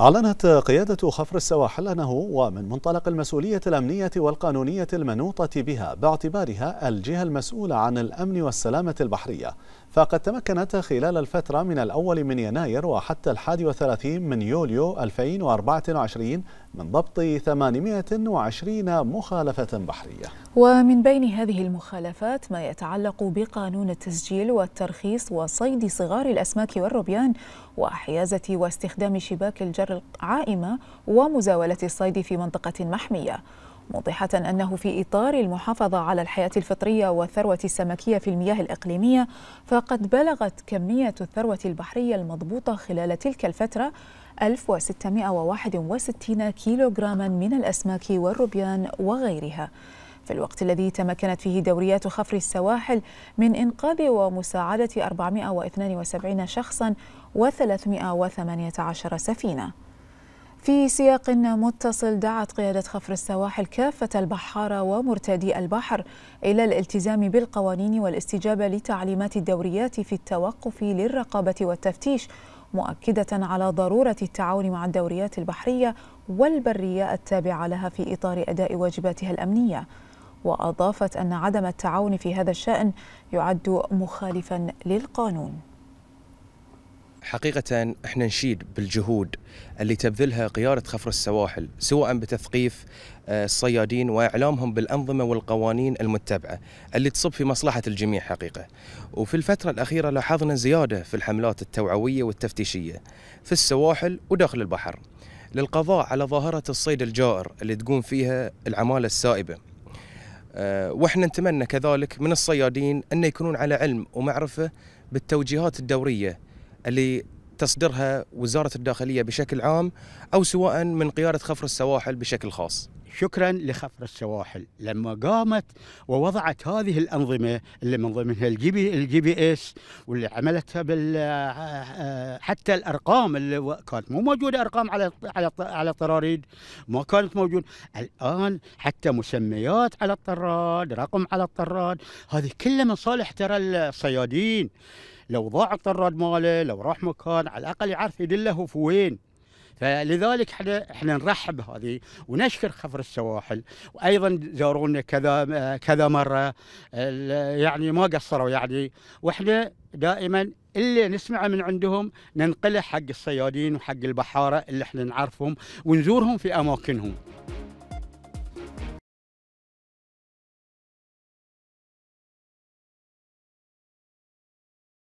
أعلنت قيادة خفر السواحل أنه ومن منطلق المسؤولية الأمنية والقانونية المنوطة بها باعتبارها الجهة المسؤولة عن الأمن والسلامة البحرية فقد تمكنت خلال الفترة من الأول من يناير وحتى الحادي وثلاثين من يوليو 2024 من ضبط 820 مخالفة بحرية ومن بين هذه المخالفات ما يتعلق بقانون التسجيل والترخيص وصيد صغار الأسماك والربيان وحيازة واستخدام شباك الجر العائمة ومزاولة الصيد في منطقة محمية موضحة أنه في إطار المحافظة على الحياة الفطرية والثروة السمكية في المياه الإقليمية فقد بلغت كمية الثروة البحرية المضبوطة خلال تلك الفترة 1661 كيلوغراما من الأسماك والروبيان وغيرها في الوقت الذي تمكنت فيه دوريات خفر السواحل من إنقاذ ومساعدة 472 شخصا و318 سفينة في سياق متصل دعت قيادة خفر السواحل كافة البحارة ومرتادي البحر إلى الالتزام بالقوانين والاستجابة لتعليمات الدوريات في التوقف للرقابة والتفتيش مؤكدة على ضرورة التعاون مع الدوريات البحرية والبرية التابعة لها في إطار أداء واجباتها الأمنية وأضافت أن عدم التعاون في هذا الشأن يعد مخالفا للقانون حقيقة احنا نشيد بالجهود اللي تبذلها قيادة خفر السواحل سواء بتثقيف آه، الصيادين واعلامهم بالانظمه والقوانين المتبعه اللي تصب في مصلحه الجميع حقيقه. وفي الفتره الاخيره لاحظنا زياده في الحملات التوعويه والتفتيشيه في السواحل وداخل البحر للقضاء على ظاهره الصيد الجائر اللي تقوم فيها العماله السائبه. آه، واحنا نتمنى كذلك من الصيادين ان يكونون على علم ومعرفه بالتوجيهات الدوريه اللي تصدرها وزارة الداخلية بشكل عام أو سواء من قيادة خفر السواحل بشكل خاص شكرا لخفر السواحل لما قامت ووضعت هذه الانظمه اللي من ضمنها الجي بي الجي بي اس واللي عملتها بال آه، آه، حتى الارقام اللي كانت مو موجوده ارقام على على على الطراريد ما كانت موجوده الان حتى مسميات على الطراد رقم على الطراد هذه كلها من صالح ترى الصيادين لو ضاع الطراد ماله لو راح مكان على الاقل يعرف يدله في وين فلذلك احنا احنا نرحب بهذه ونشكر خفر السواحل وايضا زارونا كذا كذا مره يعني ما قصروا يعني واحنا دائما اللي نسمعه من عندهم ننقله حق الصيادين وحق البحاره اللي احنا نعرفهم ونزورهم في اماكنهم